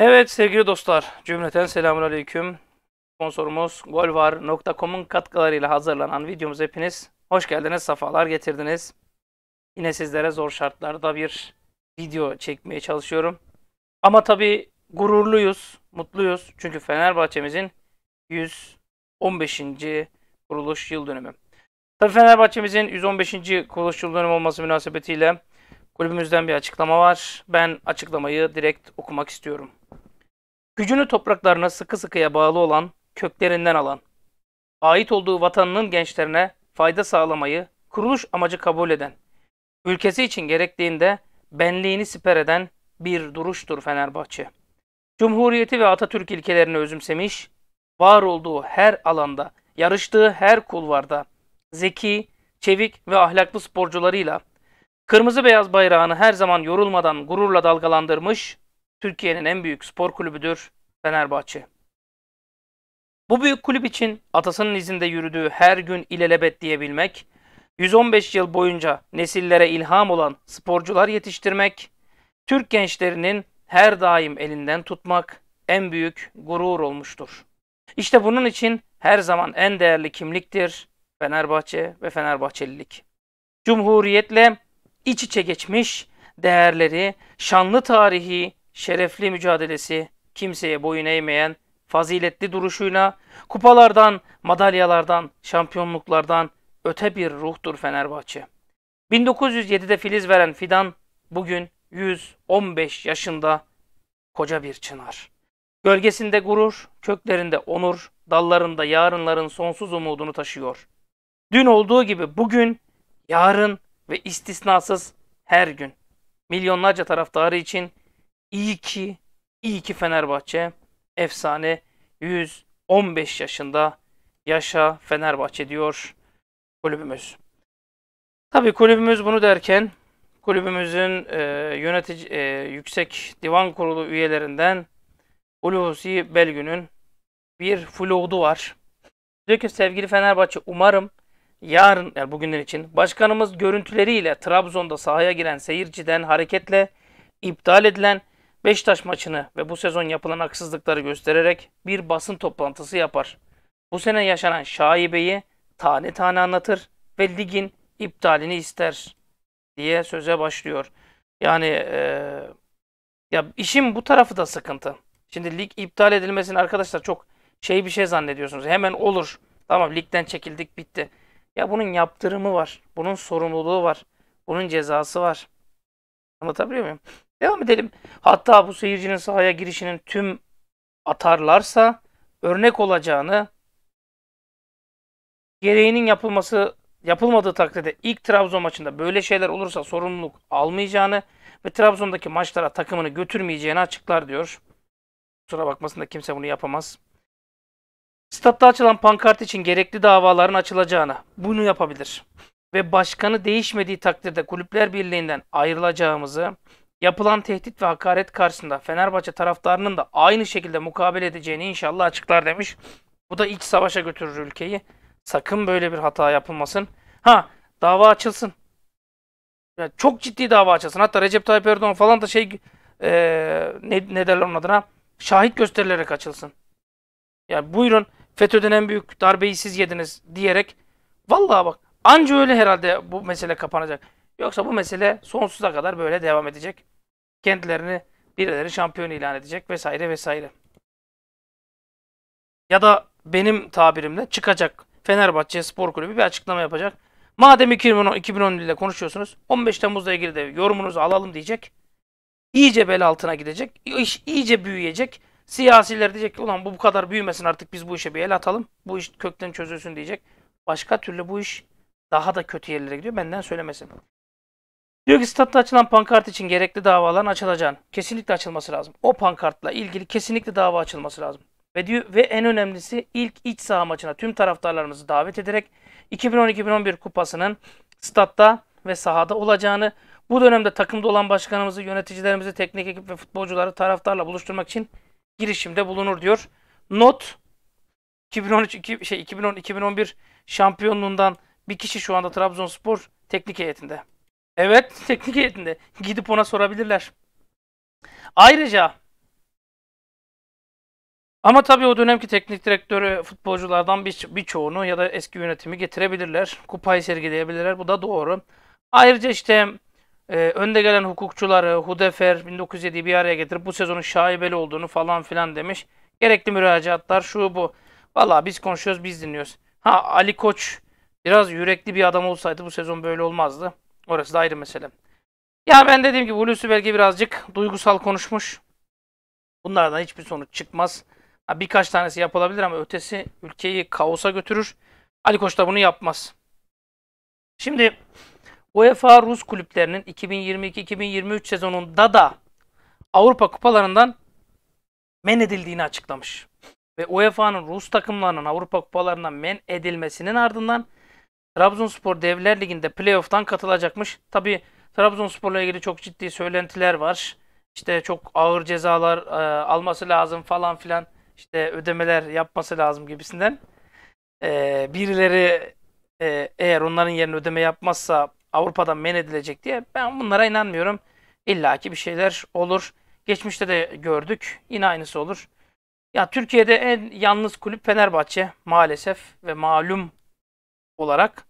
Evet sevgili dostlar, cümleten selamun aleyküm. Sponsorumuz golvar.com'un katkılarıyla hazırlanan videomuz hepiniz hoş geldiniz, safalar getirdiniz. Yine sizlere zor şartlarda bir video çekmeye çalışıyorum. Ama tabii gururluyuz, mutluyuz. Çünkü Fenerbahçe'mizin 115. kuruluş yıl dönümü. Tabii Fenerbahçe'mizin 115. kuruluş yıl dönümü olması münasebetiyle kulübümüzden bir açıklama var. Ben açıklamayı direkt okumak istiyorum. Gücünü topraklarına sıkı sıkıya bağlı olan, köklerinden alan, ait olduğu vatanının gençlerine fayda sağlamayı kuruluş amacı kabul eden, ülkesi için gerektiğinde benliğini siper eden bir duruştur Fenerbahçe. Cumhuriyeti ve Atatürk ilkelerini özümsemiş, var olduğu her alanda, yarıştığı her kulvarda zeki, çevik ve ahlaklı sporcularıyla kırmızı beyaz bayrağını her zaman yorulmadan gururla dalgalandırmış, Türkiye'nin en büyük spor kulübüdür Fenerbahçe. Bu büyük kulüp için atasının izinde yürüdüğü her gün ilelebet diyebilmek, 115 yıl boyunca nesillere ilham olan sporcular yetiştirmek, Türk gençlerinin her daim elinden tutmak en büyük gurur olmuştur. İşte bunun için her zaman en değerli kimliktir Fenerbahçe ve Fenerbahçelilik. Cumhuriyetle iç içe geçmiş değerleri, şanlı tarihi, şerefli mücadelesi, kimseye boyun eğmeyen faziletli duruşuyla kupalardan, madalyalardan, şampiyonluklardan öte bir ruhtur Fenerbahçe. 1907'de filiz veren fidan bugün 115 yaşında koca bir çınar. Gölgesinde gurur, köklerinde onur, dallarında yarınların sonsuz umudunu taşıyor. Dün olduğu gibi bugün, yarın ve istisnasız her gün milyonlarca taraftarı için İyi ki, iyi ki Fenerbahçe efsane 115 yaşında yaşa Fenerbahçe diyor kulübümüz. Tabii kulübümüz bunu derken kulübümüzün e, yönetici e, yüksek divan kurulu üyelerinden Hulusi Belgün'ün bir flodu var. Diyor ki sevgili Fenerbahçe umarım yarın yani bugünler için başkanımız görüntüleriyle Trabzon'da sahaya giren seyirciden hareketle iptal edilen Beşiktaş maçını ve bu sezon yapılan haksızlıkları göstererek bir basın toplantısı yapar. Bu sene yaşanan şaibeyi tane tane anlatır ve ligin iptalini ister diye söze başlıyor. Yani e, ya işin bu tarafı da sıkıntı. Şimdi lig iptal edilmesini arkadaşlar çok şey bir şey zannediyorsunuz. Hemen olur. Tamam ligden çekildik bitti. Ya bunun yaptırımı var. Bunun sorumluluğu var. Bunun cezası var. Anlatabiliyor muyum? Devam edelim. Hatta bu seyircinin sahaya girişinin tüm atarlarsa örnek olacağını gereğinin yapılması yapılmadığı takdirde ilk Trabzon maçında böyle şeyler olursa sorumluluk almayacağını ve Trabzon'daki maçlara takımını götürmeyeceğini açıklar diyor. Kusura bakmasın da kimse bunu yapamaz. Statta açılan pankart için gerekli davaların açılacağını bunu yapabilir. Ve başkanı değişmediği takdirde kulüpler birliğinden ayrılacağımızı yapılan tehdit ve hakaret karşısında Fenerbahçe taraftarının da aynı şekilde mukabele edeceğini inşallah açıklar demiş. Bu da iç savaşa götürür ülkeyi. Sakın böyle bir hata yapılmasın. Ha dava açılsın. Yani çok ciddi dava açılsın. Hatta Recep Tayyip Erdoğan falan da şey e, ne, ne derler onun adına şahit gösterilerek açılsın. Yani buyurun FETÖ'den en büyük darbeyi siz yediniz diyerek. Vallahi bak anca öyle herhalde bu mesele kapanacak. Yoksa bu mesele sonsuza kadar böyle devam edecek. Kendilerini birileri şampiyon ilan edecek vesaire vesaire. Ya da benim tabirimle çıkacak Fenerbahçe Spor Kulübü bir açıklama yapacak. Madem 2010, ile konuşuyorsunuz 15 Temmuz'la ilgili de yorumunuzu alalım diyecek. İyice bel altına gidecek. İş iyice büyüyecek. Siyasiler diyecek ki ulan bu bu kadar büyümesin artık biz bu işe bir el atalım. Bu iş kökten çözülsün diyecek. Başka türlü bu iş daha da kötü yerlere gidiyor. Benden söylemesin. Diyor ki statta açılan pankart için gerekli davaların açılacağını. Kesinlikle açılması lazım. O pankartla ilgili kesinlikle dava açılması lazım. Ve diyor ve en önemlisi ilk iç saha maçına tüm taraftarlarımızı davet ederek 2010-2011 kupasının statta ve sahada olacağını bu dönemde takımda olan başkanımızı, yöneticilerimizi, teknik ekip ve futbolcuları taraftarla buluşturmak için girişimde bulunur diyor. Not 2013 şey 2010 2011 şampiyonluğundan bir kişi şu anda Trabzonspor teknik heyetinde. Evet teknik heyetinde. Gidip ona sorabilirler. Ayrıca ama tabii o dönemki teknik direktörü futbolculardan bir, birçoğunu ya da eski yönetimi getirebilirler. Kupayı sergileyebilirler. Bu da doğru. Ayrıca işte e, önde gelen hukukçuları Hudefer 1907'yi bir araya getirip bu sezonun şaibeli olduğunu falan filan demiş. Gerekli müracaatlar şu bu. Valla biz konuşuyoruz biz dinliyoruz. Ha Ali Koç biraz yürekli bir adam olsaydı bu sezon böyle olmazdı. Orası da ayrı mesele. Ya ben dediğim gibi Hulusi Belge birazcık duygusal konuşmuş. Bunlardan hiçbir sonuç çıkmaz. Ha, birkaç tanesi yapılabilir ama ötesi ülkeyi kaosa götürür. Ali Koç da bunu yapmaz. Şimdi UEFA Rus kulüplerinin 2022-2023 sezonunda da Avrupa kupalarından men edildiğini açıklamış. Ve UEFA'nın Rus takımlarının Avrupa kupalarından men edilmesinin ardından Trabzonspor Devler Ligi'nde playoff'tan katılacakmış. Tabi Trabzonspor'la ilgili çok ciddi söylentiler var. İşte çok ağır cezalar e, alması lazım falan filan. İşte ödemeler yapması lazım gibisinden. E, birileri e, eğer onların yerine ödeme yapmazsa Avrupa'dan men edilecek diye ben bunlara inanmıyorum. İlla ki bir şeyler olur. Geçmişte de gördük. Yine aynısı olur. Ya Türkiye'de en yalnız kulüp Fenerbahçe maalesef ve malum olarak.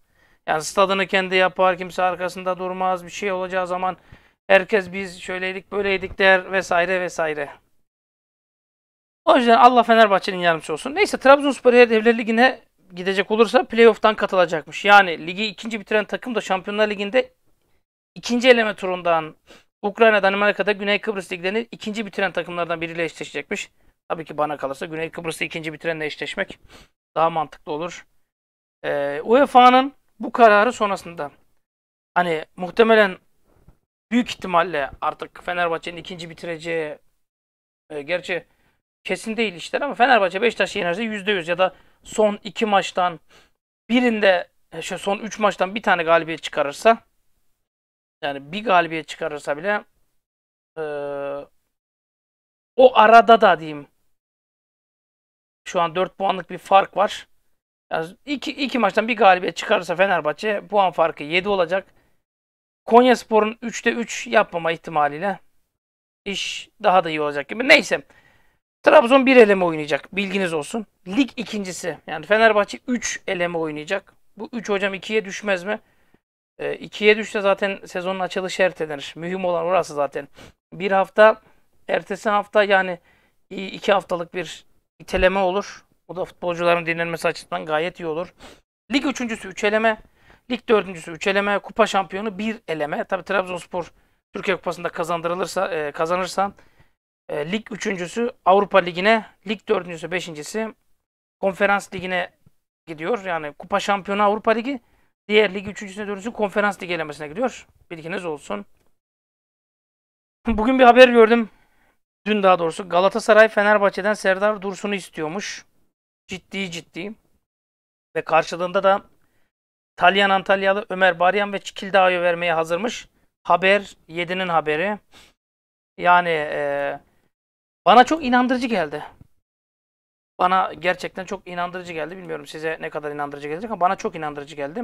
Yani stadını kendi yapar, kimse arkasında durmaz. Bir şey olacağı zaman herkes biz şöyleydik, böyleydik der vesaire vesaire. O yüzden Allah Fenerbahçe'nin yardımcısı olsun. Neyse Trabzonspor eğer Ligi'ne gidecek olursa playoff'tan katılacakmış. Yani ligi ikinci bitiren takım da Şampiyonlar Ligi'nde ikinci eleme turundan Ukrayna, Danimarka'da Güney Kıbrıs liglerini ikinci bitiren takımlardan biriyle eşleşecekmiş. Tabii ki bana kalırsa Güney Kıbrıs'ı ikinci bitirenle eşleşmek daha mantıklı olur e, UEFA'nın bu kararı sonrasında hani muhtemelen büyük ihtimalle artık Fenerbahçe'nin ikinci bitireceği e, gerçi kesin değil işler ama Fenerbahçe Beşiktaş'ı yenerse %100 ya da son iki maçtan birinde e, şu son üç maçtan bir tane galibiyet çıkarırsa yani bir galibiyet çıkarırsa bile e, o arada da diyeyim şu an 4 puanlık bir fark var. Yani iki, iki maçtan bir galibiyet çıkarırsa Fenerbahçe puan farkı 7 olacak. Konya Spor'un 3'te 3 yapmama ihtimaliyle iş daha da iyi olacak gibi. Neyse. Trabzon bir eleme oynayacak. Bilginiz olsun. Lig ikincisi. Yani Fenerbahçe 3 eleme oynayacak. Bu 3 hocam 2'ye düşmez mi? 2'ye ee, düşse zaten sezonun açılışı ertelenir. Mühim olan orası zaten. Bir hafta, ertesi hafta yani 2 haftalık bir iteleme olur. O da futbolcuların dinlenmesi açısından gayet iyi olur. Lig üçüncüsü üç eleme. Lig dördüncüsü üç eleme. Kupa şampiyonu bir eleme. Tabi Trabzonspor Türkiye Kupası'nda kazandırılırsa e, kazanırsa e, lig üçüncüsü Avrupa Ligi'ne, lig dördüncüsü beşincisi konferans ligine gidiyor. Yani kupa şampiyonu Avrupa Ligi, diğer lig üçüncüsüne dördüncüsü konferans lig elemesine gidiyor. Bilginiz olsun. Bugün bir haber gördüm. Dün daha doğrusu Galatasaray Fenerbahçe'den Serdar Dursun'u istiyormuş. Ciddi ciddi. Ve karşılığında da İtalyan Antalyalı Ömer Baryan ve Çikil Dağ'ı vermeye hazırmış. Haber 7'nin haberi. Yani e, bana çok inandırıcı geldi. Bana gerçekten çok inandırıcı geldi. Bilmiyorum size ne kadar inandırıcı gelecek ama bana çok inandırıcı geldi.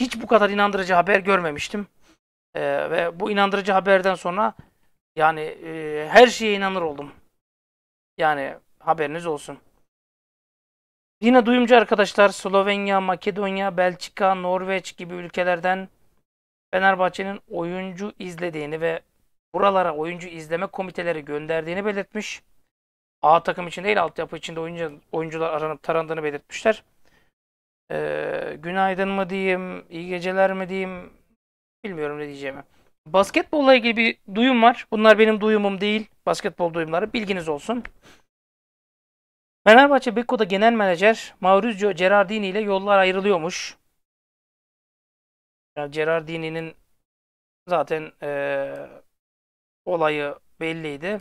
Hiç bu kadar inandırıcı haber görmemiştim. E, ve bu inandırıcı haberden sonra yani e, her şeye inanır oldum. Yani haberiniz olsun. Yine duyumcu arkadaşlar Slovenya, Makedonya, Belçika, Norveç gibi ülkelerden Fenerbahçe'nin oyuncu izlediğini ve buralara oyuncu izleme komiteleri gönderdiğini belirtmiş. A takım için değil altyapı içinde oyuncu, oyuncular aranıp tarandığını belirtmişler. Ee, günaydın mı diyeyim, iyi geceler mi diyeyim bilmiyorum ne diyeceğimi. Basketbolla ilgili bir duyum var. Bunlar benim duyumum değil. Basketbol duyumları bilginiz olsun. Fenerbahçe Beko'da genel menajer Maurizio Gerardini ile yollar ayrılıyormuş. Yani Gerardini'nin zaten ee, olayı belliydi.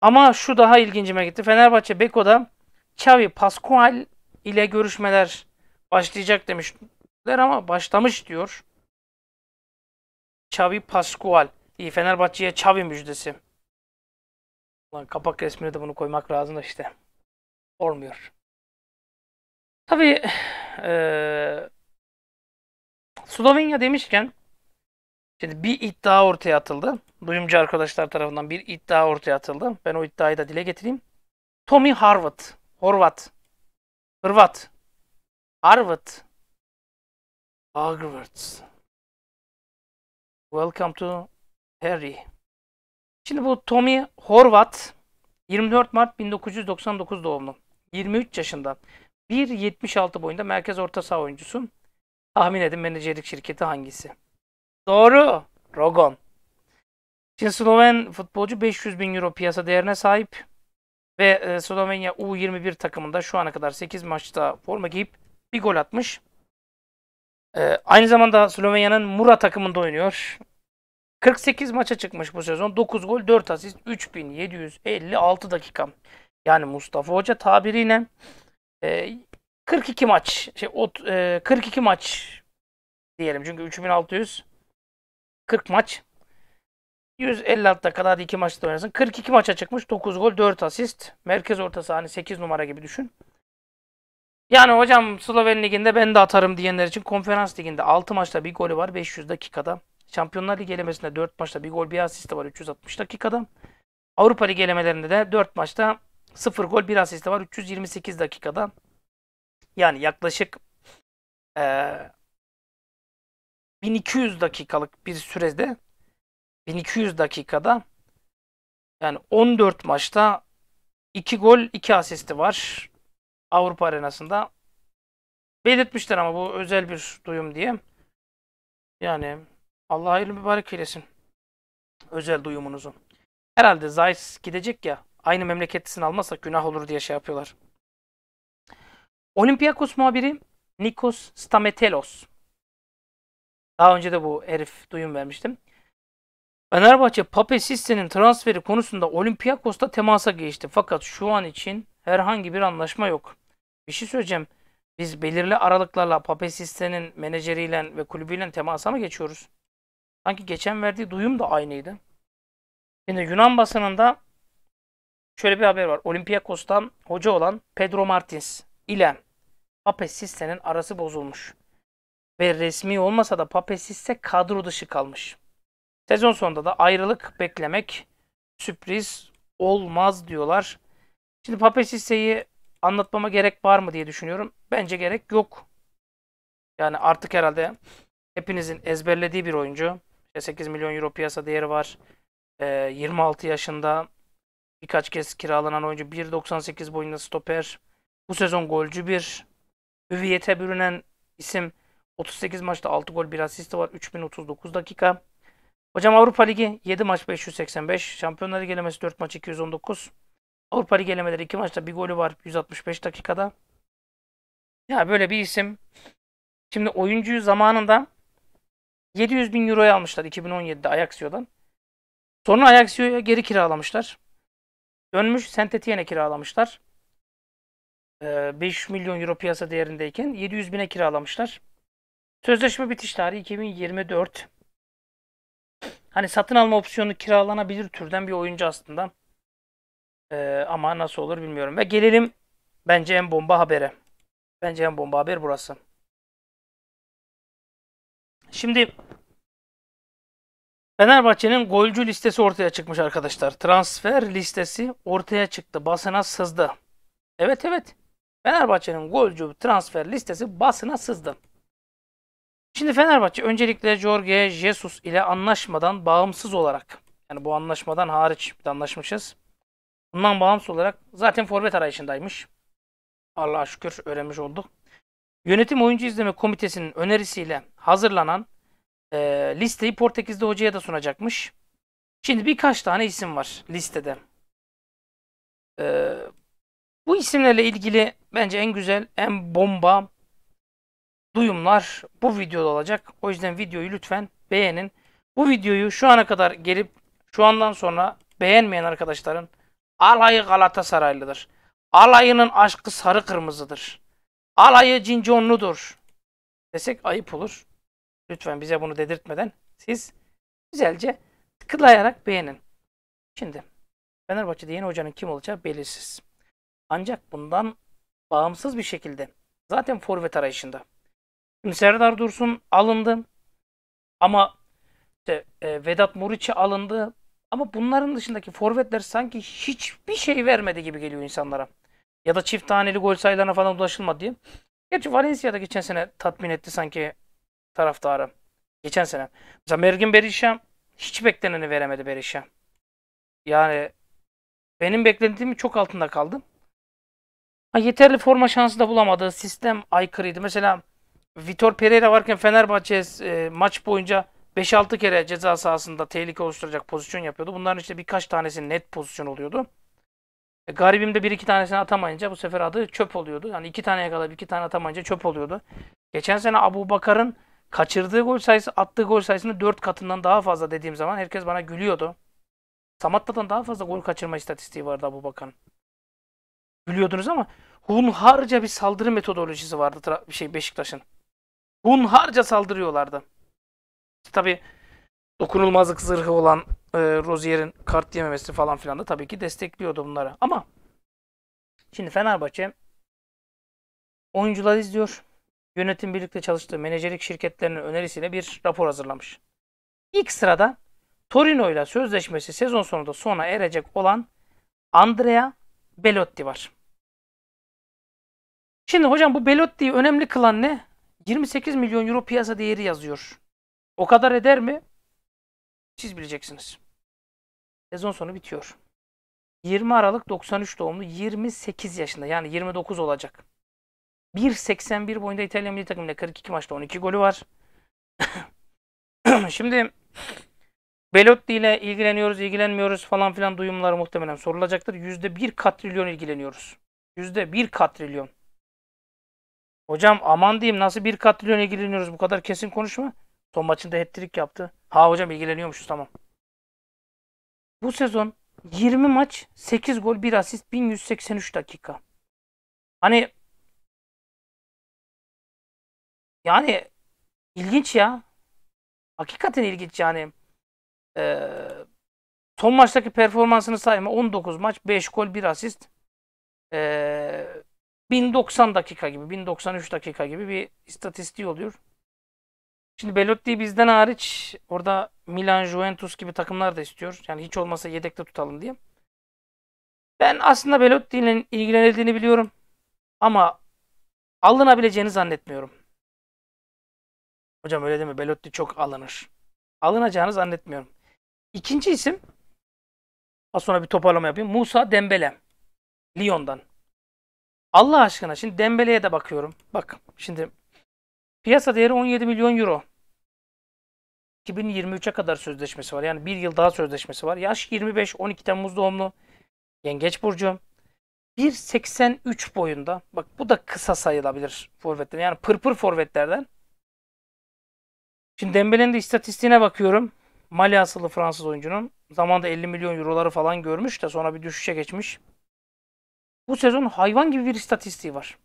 Ama şu daha ilgincime gitti. Fenerbahçe Beko'da Xavi Pascual ile görüşmeler başlayacak demişler ama başlamış diyor. Xavi Pascual. İyi Fenerbahçe'ye Xavi müjdesi. Ulan kapak resmine de bunu koymak lazım da işte olmuyor. Tabii e, Slovenya demişken şimdi bir iddia ortaya atıldı. Duyumcu arkadaşlar tarafından bir iddia ortaya atıldı. Ben o iddiayı da dile getireyim. Tommy Harvard, Horvat, Hırvat, Harvard, Hogwarts. Welcome to Harry. Şimdi bu Tommy Horvat 24 Mart 1999 doğumlu. 23 yaşında. 1.76 boyunda merkez orta saha oyuncusu. Tahmin edin menajerlik şirketi hangisi? Doğru. Rogon. Şimdi Sloven futbolcu 500 bin euro piyasa değerine sahip ve e, Slovenya U21 takımında şu ana kadar 8 maçta forma giyip bir gol atmış. E, aynı zamanda Slovenya'nın Mura takımında oynuyor. 48 maça çıkmış bu sezon. 9 gol, 4 asist, 3756 dakika. Yani Mustafa Hoca tabiriyle e, 42 maç şey ot, e, 42 maç diyelim çünkü 3600 40 maç 156 dakikada hadi 2 maçta oynasın. 42 maça çıkmış. 9 gol 4 asist. Merkez ortası hani 8 numara gibi düşün. Yani hocam Sloven Ligi'nde ben de atarım diyenler için konferans liginde 6 maçta bir golü var 500 dakikada. Şampiyonlar Ligi elemesinde 4 maçta bir gol bir asist var 360 dakikada. Avrupa Ligi elemelerinde de 4 maçta 0 gol 1 asisti var 328 dakikada. Yani yaklaşık e, 1200 dakikalık bir sürede 1200 dakikada yani 14 maçta 2 gol 2 asisti var Avrupa arenasında. Belirtmişler ama bu özel bir duyum diye. Yani Allah hayırlı mübarek eylesin. Özel duyumunuzu. Herhalde Zayt gidecek ya. Aynı memleketlisini almazsak günah olur diye şey yapıyorlar. Olympiakos muhabiri Nikos Stametelos. Daha önce de bu herif duyum vermiştim. Fenerbahçe Pape Sisse'nin transferi konusunda Olympiakos'ta temasa geçti. Fakat şu an için herhangi bir anlaşma yok. Bir şey söyleyeceğim. Biz belirli aralıklarla Pape Sisse'nin menajeriyle ve kulübüyle temasa mı geçiyoruz? Sanki geçen verdiği duyum da aynıydı. Şimdi Yunan basınında Şöyle bir haber var. Olympiakos'tan hoca olan Pedro Martins ile Pape Sisse'nin arası bozulmuş. Ve resmi olmasa da Pape Sisse kadro dışı kalmış. Sezon sonunda da ayrılık beklemek sürpriz olmaz diyorlar. Şimdi Pape Sisse'yi anlatmama gerek var mı diye düşünüyorum. Bence gerek yok. Yani artık herhalde hepinizin ezberlediği bir oyuncu. 8 milyon euro piyasa değeri var. 26 ee, yaşında Birkaç kez kiralanan oyuncu 1.98 boyunda stoper. Bu sezon golcü bir. Hüviyete bürünen isim 38 maçta 6 gol 1 asisti var. 3039 dakika. Hocam Avrupa Ligi 7 maç 585. Şampiyonlar Ligi elemesi 4 maç 219. Avrupa Ligi elemeleri 2 maçta bir golü var 165 dakikada. Ya böyle bir isim. Şimdi oyuncuyu zamanında 700 bin euroya almışlar 2017'de Ajaxio'dan. Sonra Ajaxio'ya geri kiralamışlar. Dönmüş Sentetien'e kiralamışlar. E, ee, 5 milyon euro piyasa değerindeyken 700 bine kiralamışlar. Sözleşme bitiş tarihi 2024. Hani satın alma opsiyonu kiralanabilir türden bir oyuncu aslında. Ee, ama nasıl olur bilmiyorum. Ve gelelim bence en bomba habere. Bence en bomba haber burası. Şimdi Fenerbahçe'nin golcü listesi ortaya çıkmış arkadaşlar. Transfer listesi ortaya çıktı. Basına sızdı. Evet evet. Fenerbahçe'nin golcü transfer listesi basına sızdı. Şimdi Fenerbahçe öncelikle Jorge Jesus ile anlaşmadan bağımsız olarak yani bu anlaşmadan hariç bir anlaşmışız. Bundan bağımsız olarak zaten forvet arayışındaymış. Allah'a şükür öğrenmiş olduk. Yönetim oyuncu izleme komitesinin önerisiyle hazırlanan e, listeyi Portekiz'de hocaya da sunacakmış. Şimdi birkaç tane isim var listede. E, bu isimlerle ilgili bence en güzel, en bomba duyumlar bu videoda olacak. O yüzden videoyu lütfen beğenin. Bu videoyu şu ana kadar gelip şu andan sonra beğenmeyen arkadaşların alayı Galatasaraylıdır. Alayının aşkı sarı kırmızıdır. Alayı cinconludur. Desek ayıp olur. Lütfen bize bunu dedirtmeden siz güzelce tıklayarak beğenin. Şimdi Fenerbahçe'de yeni hocanın kim olacağı belirsiz. Ancak bundan bağımsız bir şekilde zaten forvet arayışında. Şimdi Serdar Dursun alındı ama işte, e, Vedat Muriç'i alındı ama bunların dışındaki forvetler sanki hiçbir şey vermedi gibi geliyor insanlara. Ya da çift taneli gol sayılarına falan ulaşılmadı diye. Gerçi Valencia'da geçen sene tatmin etti sanki taraftarı. Geçen sene. Mesela Mergin Berişan hiç bekleneni veremedi Berişan. Yani benim beklentimin çok altında kaldı. Ha, yeterli forma şansı da bulamadı. Sistem aykırıydı. Mesela Vitor Pereira varken Fenerbahçe e, maç boyunca 5-6 kere ceza sahasında tehlike oluşturacak pozisyon yapıyordu. Bunların işte birkaç tanesi net pozisyon oluyordu. E, garibim de bir iki tanesini atamayınca bu sefer adı çöp oluyordu. Yani iki tane yakalayıp iki tane atamayınca çöp oluyordu. Geçen sene Abu Bakar'ın Kaçırdığı gol sayısı attığı gol sayısının 4 katından daha fazla dediğim zaman herkes bana gülüyordu. Samatta'dan daha fazla gol kaçırma istatistiği vardı bu Bakan. Gülüyordunuz ama hunharca bir saldırı metodolojisi vardı bir şey Beşiktaş'ın. Hunharca saldırıyorlardı. İşte tabii dokunulmazlık zırhı olan e, Rozier'in kart yememesi falan filan da tabii ki destekliyordu bunları. Ama şimdi Fenerbahçe oyuncular izliyor yönetim birlikte çalıştığı menajerlik şirketlerinin önerisiyle bir rapor hazırlamış. İlk sırada Torino ile sözleşmesi sezon sonunda sona erecek olan Andrea Belotti var. Şimdi hocam bu Belotti'yi önemli kılan ne? 28 milyon euro piyasa değeri yazıyor. O kadar eder mi? Siz bileceksiniz. Sezon sonu bitiyor. 20 Aralık 93 doğumlu 28 yaşında yani 29 olacak. 1.81 boyunda İtalya milli takımında 42 maçta 12 golü var. Şimdi Belotti ile ilgileniyoruz, ilgilenmiyoruz falan filan duyumları muhtemelen sorulacaktır. Yüzde %1 katrilyon ilgileniyoruz. Yüzde %1 katrilyon. Hocam aman diyeyim nasıl 1 katrilyon ilgileniyoruz bu kadar kesin konuşma. Son maçında hat yaptı. Ha hocam ilgileniyormuşuz tamam. Bu sezon 20 maç, 8 gol, 1 asist, 1183 dakika. Hani Yani ilginç ya. Hakikaten ilginç yani. Ee, son maçtaki performansını sayma 19 maç 5 gol 1 asist. Ee, 1090 dakika gibi 1093 dakika gibi bir istatistiği oluyor. Şimdi Belotti bizden hariç orada Milan, Juventus gibi takımlar da istiyor. Yani hiç olmasa yedekte tutalım diye. Ben aslında Belotti ile ilgilenildiğini biliyorum. Ama alınabileceğini zannetmiyorum. Hocam öyle deme. Belotti çok alınır. Alınacağını zannetmiyorum. İkinci isim az sonra bir toparlama yapayım. Musa Dembele. Lyon'dan. Allah aşkına şimdi Dembele'ye de bakıyorum. Bak şimdi piyasa değeri 17 milyon euro. 2023'e kadar sözleşmesi var. Yani bir yıl daha sözleşmesi var. Yaş 25, 12 Temmuz doğumlu. Yengeç Burcu. 1.83 boyunda. Bak bu da kısa sayılabilir forvetler. Yani pırpır forvetlerden. Şimdi Dembele'nin de istatistiğine bakıyorum. Mali asıllı Fransız oyuncunun. Zamanında 50 milyon euroları falan görmüş de sonra bir düşüşe geçmiş. Bu sezon hayvan gibi bir istatistiği var.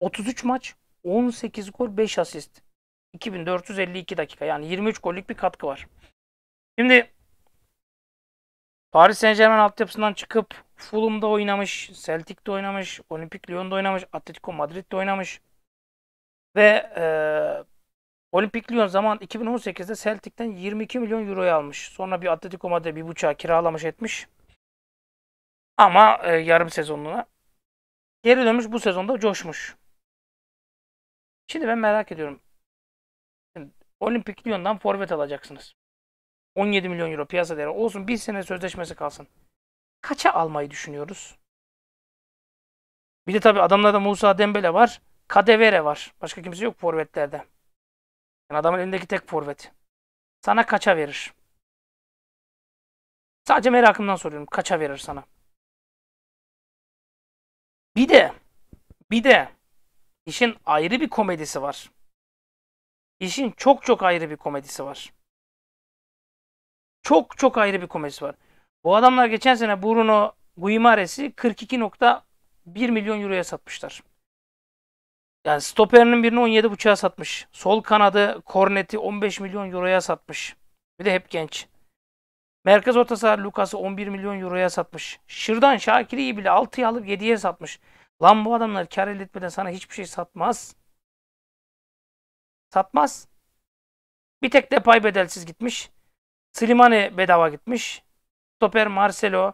33 maç, 18 gol, 5 asist. 2452 dakika yani 23 gollük bir katkı var. Şimdi Paris Saint Germain altyapısından çıkıp Fulham'da oynamış, Celtic'te oynamış, Olimpik Lyon'da oynamış, Atletico Madrid'de oynamış ve e, Olimpik Lyon zaman 2018'de Celtic'ten 22 milyon euroya almış. Sonra bir Atletico Madrid'e bir buçağı kiralamış etmiş. Ama e, yarım sezonluğuna. Geri dönmüş bu sezonda coşmuş. Şimdi ben merak ediyorum. Şimdi, Olimpik Lyon'dan forvet alacaksınız. 17 milyon euro piyasa değeri olsun. Bir sene sözleşmesi kalsın. Kaça almayı düşünüyoruz? Bir de tabii adamlarda Musa Dembele var. Kadevere var. Başka kimse yok forvetlerde. Yani adamın elindeki tek forvet. Sana kaça verir? Sadece merakımdan soruyorum. Kaça verir sana? Bir de bir de işin ayrı bir komedisi var. İşin çok çok ayrı bir komedisi var. Çok çok ayrı bir komedisi var. Bu adamlar geçen sene Bruno Guimares'i 42.1 milyon euroya satmışlar. Yani stoperinin birini 17 17.5'a satmış. Sol kanadı Kornet'i 15 milyon euroya satmış. Bir de hep genç. Merkez orta saha Lucas'ı 11 milyon euroya satmış. Şırdan Şakir'i bile 6'ya alıp 7'ye satmış. Lan bu adamlar kar elde etmeden sana hiçbir şey satmaz. Satmaz. Bir tek Depay bedelsiz gitmiş. Slimani bedava gitmiş. Stoper Marcelo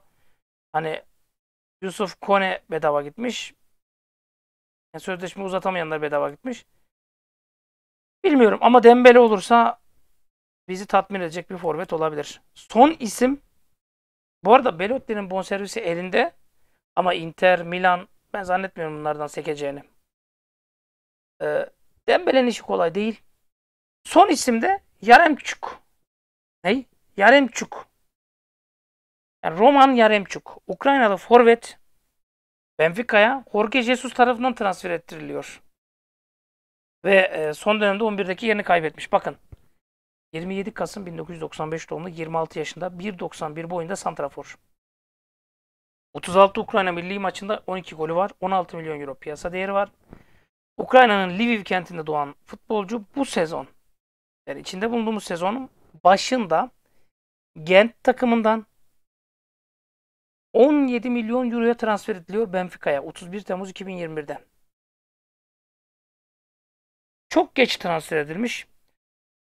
hani Yusuf Kone bedava gitmiş. Yani sözleşme uzatamayanlar bedava gitmiş. Bilmiyorum ama Dembele olursa bizi tatmin edecek bir forvet olabilir. Son isim bu arada Belotti'nin bonservisi elinde ama Inter, Milan ben zannetmiyorum bunlardan sekeceğini. Ee, Dembele'nin işi kolay değil. Son isim de Yaremçuk. Ney? Yaremçuk. Yani Roman Yaremçuk. Ukraynalı forvet Benfica'ya Jorge Jesus tarafından transfer ettiriliyor. Ve e, son dönemde 11'deki yerini kaybetmiş. Bakın. 27 Kasım 1995 doğumlu 26 yaşında 1.91 boyunda Santrafor. 36 Ukrayna milli maçında 12 golü var. 16 milyon euro piyasa değeri var. Ukrayna'nın Lviv kentinde doğan futbolcu bu sezon yani içinde bulunduğumuz sezonun başında Gent takımından 17 milyon euroya transfer ediliyor Benfica'ya 31 Temmuz 2021'den. Çok geç transfer edilmiş.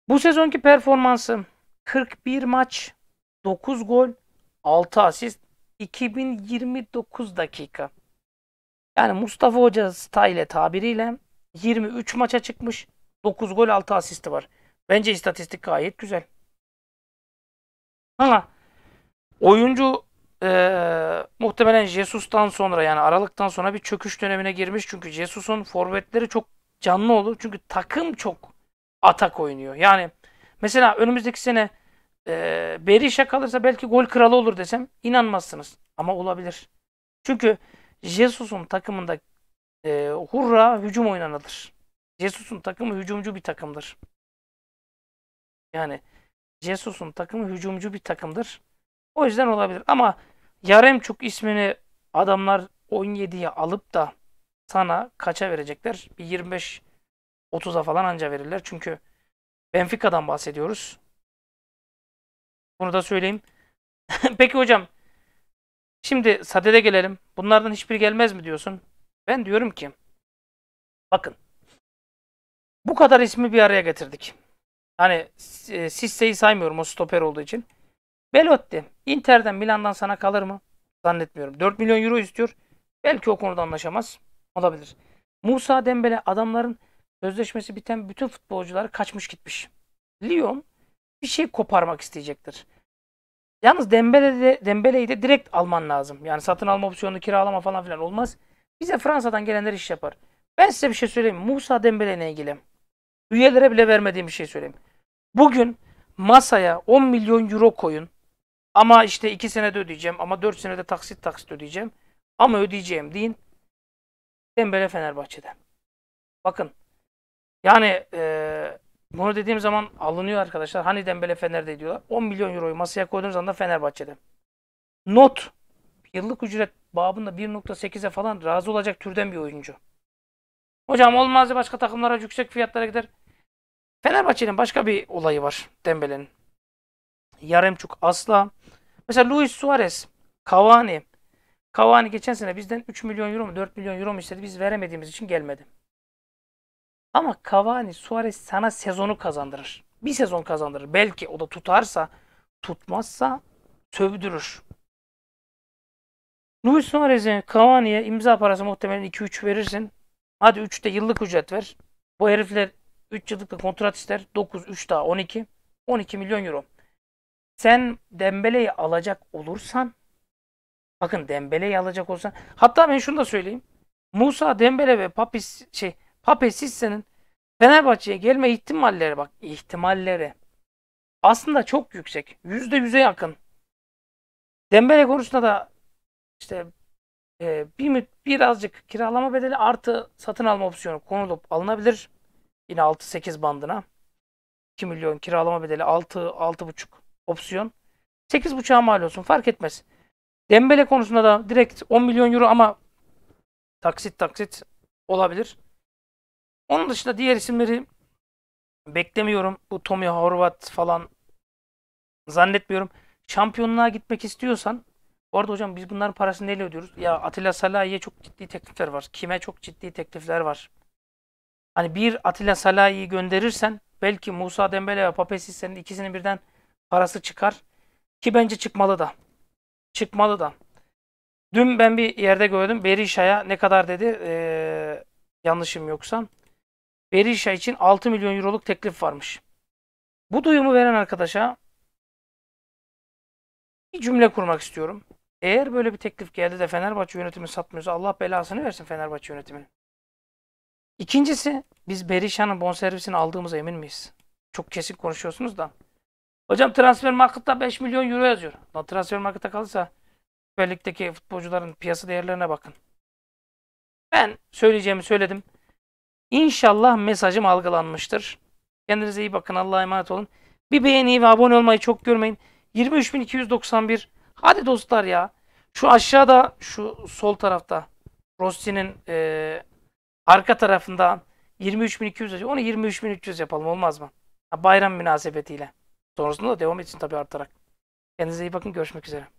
Bu sezonki performansı 41 maç, 9 gol, 6 asist, 2029 dakika. Yani Mustafa Hoca style tabiriyle 23 maça çıkmış, 9 gol, 6 asisti var. Bence istatistik gayet güzel. Ama oyuncu e, muhtemelen Jesus'tan sonra yani Aralık'tan sonra bir çöküş dönemine girmiş. Çünkü Jesus'un forvetleri çok canlı olur Çünkü takım çok atak oynuyor. Yani mesela önümüzdeki sene e, Berisha kalırsa belki gol kralı olur desem inanmazsınız. Ama olabilir. Çünkü Jesus'un takımında e, hurra hücum oynanılır. Jesus'un takımı hücumcu bir takımdır. Yani Jesus'un takımı hücumcu bir takımdır. O yüzden olabilir. Ama Yaremçuk ismini adamlar 17'ye alıp da sana kaça verecekler? Bir 25 30'a falan anca verirler. Çünkü Benfica'dan bahsediyoruz. Bunu da söyleyeyim. Peki hocam. Şimdi Sade'de gelelim. Bunlardan hiçbir gelmez mi diyorsun? Ben diyorum ki bakın bu kadar ismi bir araya getirdik. Hani e, Sisse'yi saymıyorum o stoper olduğu için. Belotti Inter'den Milan'dan sana kalır mı? Zannetmiyorum. 4 milyon euro istiyor. Belki o konuda anlaşamaz. Olabilir. Musa Dembele adamların sözleşmesi biten bütün futbolcular kaçmış gitmiş. Lyon bir şey koparmak isteyecektir. Yalnız Dembele de, Dembele'yi de direkt alman lazım. Yani satın alma opsiyonu kiralama falan filan olmaz. Bize Fransa'dan gelenler iş yapar. Ben size bir şey söyleyeyim. Musa Dembele ile ilgili. Üyelere bile vermediğim bir şey söyleyeyim. Bugün masaya 10 milyon euro koyun. Ama işte iki senede ödeyeceğim. Ama dört senede taksit taksit ödeyeceğim. Ama ödeyeceğim deyin. Dembele Fenerbahçe'den. Bakın. Yani e, bunu dediğim zaman alınıyor arkadaşlar. Hani Dembele Fener'de diyorlar. 10 milyon euroyu masaya koyduğunuz anda Fenerbahçe'de. Not. Yıllık ücret babında 1.8'e falan razı olacak türden bir oyuncu. Hocam olmaz başka takımlara yüksek fiyatlara gider. Fenerbahçe'nin başka bir olayı var Dembele'nin. Yaremçuk asla. Mesela Luis Suarez, Cavani. Cavani geçen sene bizden 3 milyon euro mu 4 milyon euro mu istedi. Biz veremediğimiz için gelmedi. Ama Cavani, Suarez sana sezonu kazandırır. Bir sezon kazandırır. Belki o da tutarsa, tutmazsa sövdürür. Luis Suarez'in Cavani'ye imza parası muhtemelen 2-3 verirsin. Hadi 3 yıllık ücret ver. Bu herifler 3 yıllık da kontrat ister. 9, 3 daha 12. 12 milyon euro. Sen Dembele'yi alacak olursan bakın Dembele'yi alacak olsan hatta ben şunu da söyleyeyim. Musa Dembele ve Papis şey Papesisse'nin Fenerbahçe'ye gelme ihtimalleri bak ihtimalleri aslında çok yüksek. Yüzde yüze yakın. Dembele konusunda da işte e, bir birazcık kiralama bedeli artı satın alma opsiyonu konulup alınabilir. Yine 6-8 bandına. 2 milyon kiralama bedeli 6 6,5 opsiyon. 8.5'a mal olsun fark etmez. Dembele konusunda da direkt 10 milyon euro ama taksit taksit olabilir. Onun dışında diğer isimleri beklemiyorum. Bu Tommy Horvat falan zannetmiyorum. Şampiyonluğa gitmek istiyorsan orada hocam biz bunların parasını neyle ödüyoruz? Ya Atilla Salahi'ye çok ciddi teklifler var. Kime çok ciddi teklifler var. Hani bir Atilla Salahi'yi gönderirsen belki Musa Dembele ve Papesi senin ikisini birden parası çıkar. Ki bence çıkmalı da. Çıkmalı da. Dün ben bir yerde gördüm. Berisha'ya ne kadar dedi? Ee, yanlışım yoksa. Berisha için 6 milyon euroluk teklif varmış. Bu duyumu veren arkadaşa bir cümle kurmak istiyorum. Eğer böyle bir teklif geldi de Fenerbahçe yönetimi satmıyorsa Allah belasını versin Fenerbahçe yönetiminin. İkincisi biz Berisha'nın bonservisini aldığımıza emin miyiz? Çok kesin konuşuyorsunuz da. Hocam transfer markette 5 milyon euro yazıyor. Lan transfer markette kalırsa Süper Lig'deki futbolcuların piyasa değerlerine bakın. Ben söyleyeceğimi söyledim. İnşallah mesajım algılanmıştır. Kendinize iyi bakın. Allah'a emanet olun. Bir beğeni ve abone olmayı çok görmeyin. 23.291. Hadi dostlar ya. Şu aşağıda şu sol tarafta Rossi'nin e, arka tarafında 23.200 onu 23.300 yapalım olmaz mı? bayram münasebetiyle. Sonrasında da devam etsin tabii artarak. Kendinize iyi bakın. Görüşmek üzere.